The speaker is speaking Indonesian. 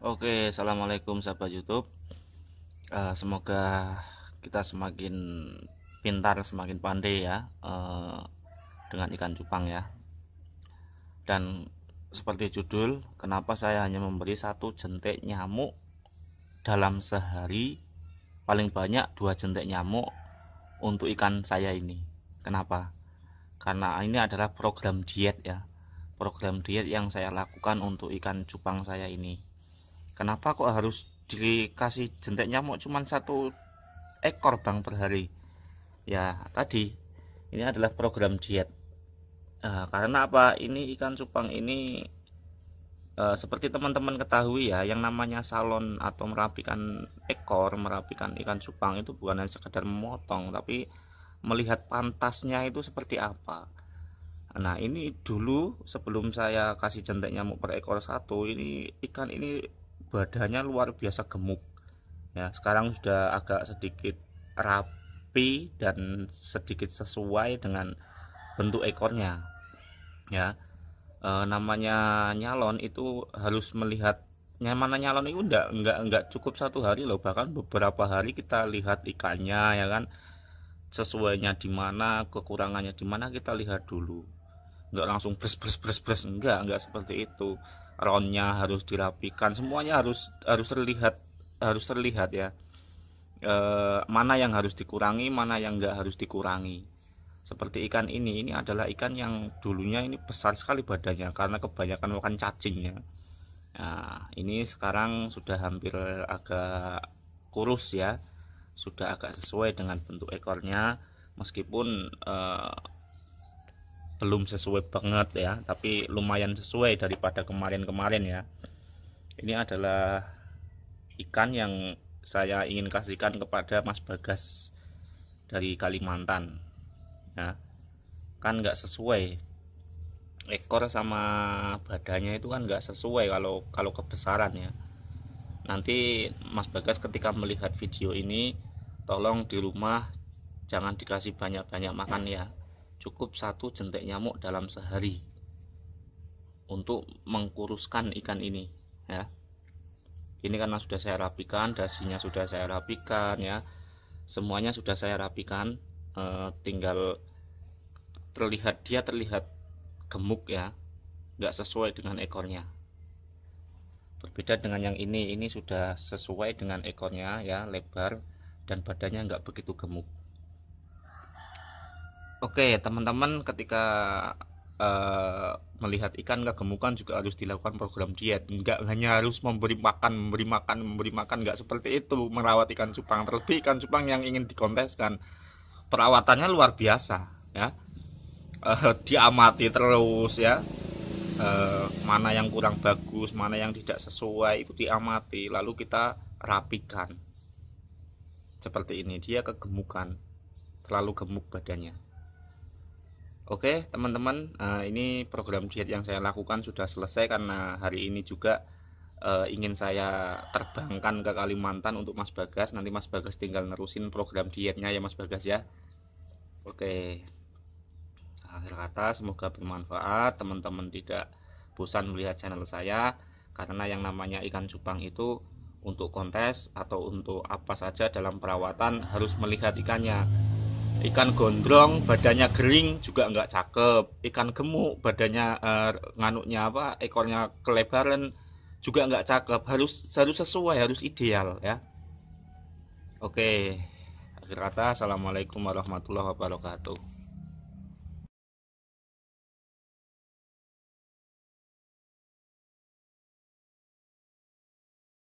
Oke, assalamualaikum sahabat YouTube. Uh, semoga kita semakin pintar, semakin pandai ya uh, dengan ikan cupang ya. Dan seperti judul, kenapa saya hanya memberi satu jentik nyamuk dalam sehari, paling banyak dua jentik nyamuk untuk ikan saya ini. Kenapa? Karena ini adalah program diet ya, program diet yang saya lakukan untuk ikan cupang saya ini kenapa kok harus dikasih jentek nyamuk cuman satu ekor bang per hari ya tadi ini adalah program diet nah, karena apa ini ikan cupang ini eh, seperti teman-teman ketahui ya yang namanya salon atau merapikan ekor merapikan ikan cupang itu bukan hanya sekedar memotong tapi melihat pantasnya itu seperti apa nah ini dulu sebelum saya kasih jentek nyamuk per ekor satu ini ikan ini badannya luar biasa gemuk ya sekarang sudah agak sedikit rapi dan sedikit sesuai dengan bentuk ekornya ya e, namanya nyalon itu harus melihat nyaman nyalon itu enggak enggak enggak cukup satu hari loh bahkan beberapa hari kita lihat ikannya ya kan sesuainya di mana kekurangannya di mana kita lihat dulu nggak langsung pres pres pres pres enggak enggak seperti itu ronnya harus dirapikan semuanya harus harus terlihat harus terlihat ya e, mana yang harus dikurangi mana yang enggak harus dikurangi seperti ikan ini ini adalah ikan yang dulunya ini besar sekali badannya karena kebanyakan makan cacingnya nah ini sekarang sudah hampir agak kurus ya sudah agak sesuai dengan bentuk ekornya meskipun e, belum sesuai banget ya tapi lumayan sesuai daripada kemarin-kemarin ya ini adalah ikan yang saya ingin kasihkan kepada Mas Bagas dari Kalimantan ya kan nggak sesuai ekor sama badannya itu kan nggak sesuai kalau kalau kebesaran ya nanti Mas Bagas ketika melihat video ini tolong di rumah jangan dikasih banyak-banyak makan ya cukup satu jentik nyamuk dalam sehari untuk mengkuruskan ikan ini ya ini karena sudah saya rapikan dasinya sudah saya rapikan ya semuanya sudah saya rapikan e, tinggal terlihat dia terlihat gemuk ya nggak sesuai dengan ekornya berbeda dengan yang ini ini sudah sesuai dengan ekornya ya lebar dan badannya nggak begitu gemuk Oke, teman-teman ketika uh, melihat ikan gak gemukan juga harus dilakukan program diet. Enggak hanya harus memberi makan, memberi makan, memberi makan, enggak seperti itu merawat ikan cupang. Terlebih ikan cupang yang ingin dikonteskan perawatannya luar biasa, ya. Uh, diamati terus ya. Uh, mana yang kurang bagus, mana yang tidak sesuai itu diamati, lalu kita rapikan. Seperti ini dia kegemukan, terlalu gemuk badannya. Oke teman-teman, uh, ini program diet yang saya lakukan sudah selesai karena hari ini juga uh, ingin saya terbangkan ke Kalimantan untuk Mas Bagas. Nanti Mas Bagas tinggal nerusin program dietnya ya Mas Bagas ya. Oke. Akhir kata semoga bermanfaat, teman-teman tidak bosan melihat channel saya karena yang namanya ikan cupang itu untuk kontes atau untuk apa saja dalam perawatan harus melihat ikannya ikan gondrong badannya kering juga enggak cakep ikan gemuk badannya uh, nganuknya apa ekornya kelebaran juga enggak cakep harus harus sesuai harus ideal ya oke akhir kata assalamualaikum warahmatullahi wabarakatuh